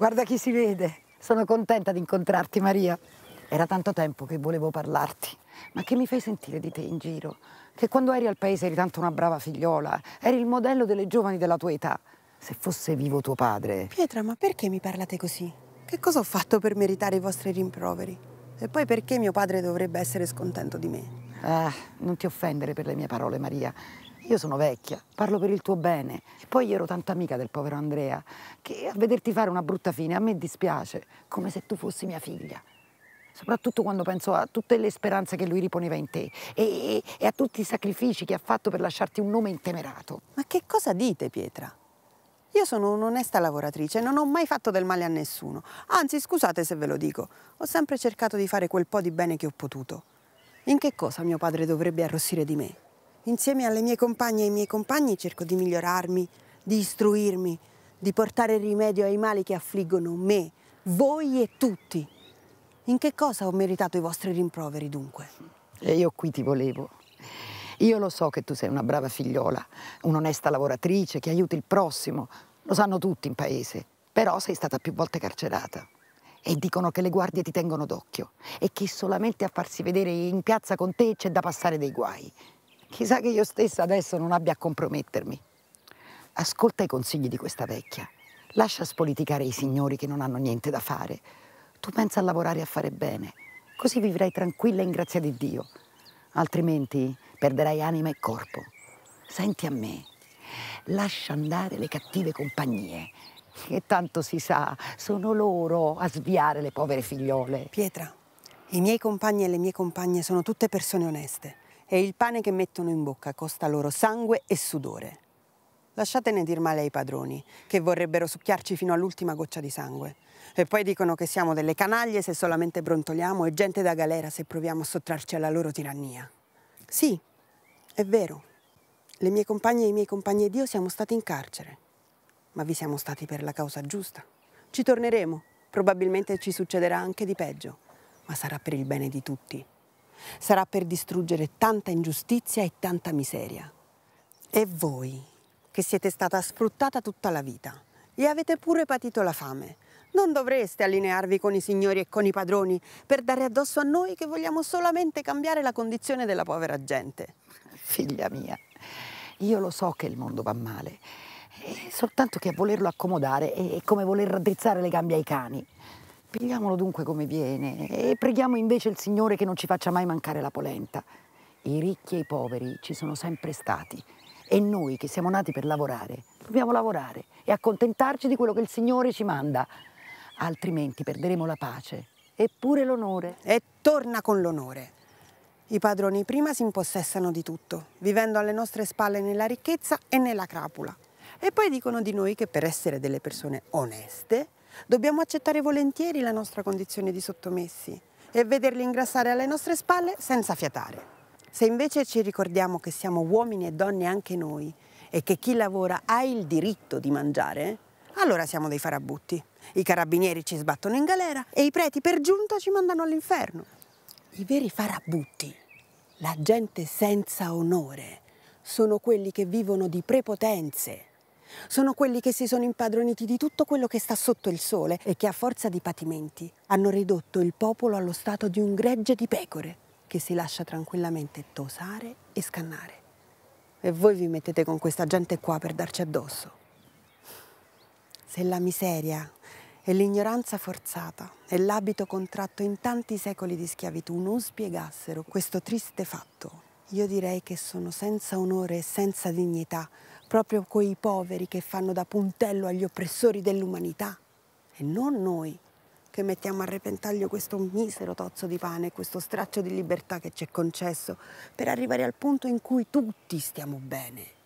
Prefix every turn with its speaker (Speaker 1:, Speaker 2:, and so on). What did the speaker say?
Speaker 1: Guarda chi si vede. Sono contenta di incontrarti, Maria. Era tanto tempo che volevo parlarti. Ma che mi fai sentire di te in giro? Che quando eri al paese eri tanto una brava figliola, eri il modello delle giovani della tua età. Se fosse vivo tuo padre.
Speaker 2: Pietra, ma perché mi parlate così? Che cosa ho fatto per meritare i vostri rimproveri? E poi perché mio padre dovrebbe essere scontento di me?
Speaker 1: Ah, non ti offendere per le mie parole, Maria. Io sono vecchia, parlo per il tuo bene. Poi ero tanta amica del povero Andrea, che a vederti fare una brutta fine a me dispiace, come se tu fossi mia figlia. Soprattutto quando penso a tutte le speranze che lui riponeva in te e,
Speaker 2: e, a tutti i sacrifici che ha fatto per lasciarti un nome intemerato. Ma che cosa dite, Pietra? Io sono un'onesta lavoratrice, e non ho mai fatto del male a nessuno. Anzi, scusate se ve lo dico, ho sempre cercato di fare quel po' di bene che ho potuto. In che cosa mio padre dovrebbe arrossire di me? Insieme alle mie compagne e ai miei compagni cerco di migliorarmi, di istruirmi, di portare rimedio ai mali che affliggono me, voi e tutti. In che cosa ho meritato i vostri rimproveri dunque?
Speaker 1: E io qui ti volevo. Io lo so che tu sei una brava figliola, un'onesta lavoratrice che aiuti il prossimo, lo sanno tutti in paese, però sei stata più volte carcerata e dicono che le guardie ti tengono d'occhio e che solamente a farsi vedere in piazza con te c'è da passare dei guai. Chissà che io stessa adesso non abbia a compromettermi. Ascolta i consigli di questa vecchia. Lascia spoliticare i signori che non hanno niente da fare. Tu pensa a lavorare e a fare bene, così vivrai tranquilla e in grazia di Dio. Altrimenti perderai anima e corpo. Senti a me, lascia andare le
Speaker 2: cattive compagnie che tanto si sa, sono loro a sviare le povere figliole. Pietra, i miei compagni e le mie compagne sono tutte persone oneste e il pane che mettono in bocca costa loro sangue e sudore. Lasciatene dir male ai padroni, che vorrebbero succhiarci fino all'ultima goccia di sangue. E poi dicono che siamo delle canaglie se solamente brontoliamo e gente da galera se proviamo a sottrarci alla loro tirannia. Sì, è vero. Le mie compagne e i miei compagni ed io siamo stati in carcere ma vi siamo stati per la causa giusta. Ci torneremo, probabilmente ci succederà anche di peggio, ma sarà per il bene di tutti. Sarà per distruggere tanta ingiustizia e tanta miseria. E voi, che siete stata sfruttata tutta la vita e avete pure patito la fame, non dovreste allinearvi con i signori e con i padroni per dare addosso a noi che vogliamo solamente cambiare la condizione della povera gente. Figlia mia, io lo so che il mondo va male
Speaker 1: soltanto che a volerlo accomodare è come voler raddrizzare le gambe ai cani. Pigliamolo dunque come viene e preghiamo invece il Signore che non ci faccia mai mancare la polenta. I ricchi e i poveri ci sono sempre stati e noi che siamo nati per lavorare dobbiamo lavorare e accontentarci di quello che il Signore ci manda, altrimenti perderemo la pace
Speaker 2: eppure l'onore. E torna con l'onore. I padroni prima si impossessano di tutto, vivendo alle nostre spalle nella ricchezza e nella crapula. E poi dicono di noi che per essere delle persone oneste dobbiamo accettare volentieri la nostra condizione di sottomessi e vederli ingrassare alle nostre spalle senza fiatare. Se invece ci ricordiamo che siamo uomini e donne anche noi e che chi lavora ha il diritto di mangiare, allora siamo dei farabutti. I carabinieri ci sbattono in galera e i preti per giunta ci mandano all'inferno. I veri farabutti, la gente senza onore, sono quelli che vivono di prepotenze, sono quelli che si sono impadroniti di tutto quello che sta sotto il sole e che a forza di patimenti hanno ridotto il popolo allo stato di un gregge di pecore che si lascia tranquillamente tosare e scannare. E voi vi mettete con questa gente qua per darci addosso. Se la miseria e l'ignoranza forzata e l'abito contratto in tanti secoli di schiavitù non spiegassero questo triste fatto, io direi che sono senza onore e senza dignità proprio quei poveri che fanno da puntello agli oppressori dell'umanità e non noi che mettiamo a repentaglio questo misero tozzo di pane, questo straccio di libertà che ci è concesso per arrivare al punto in cui tutti stiamo bene.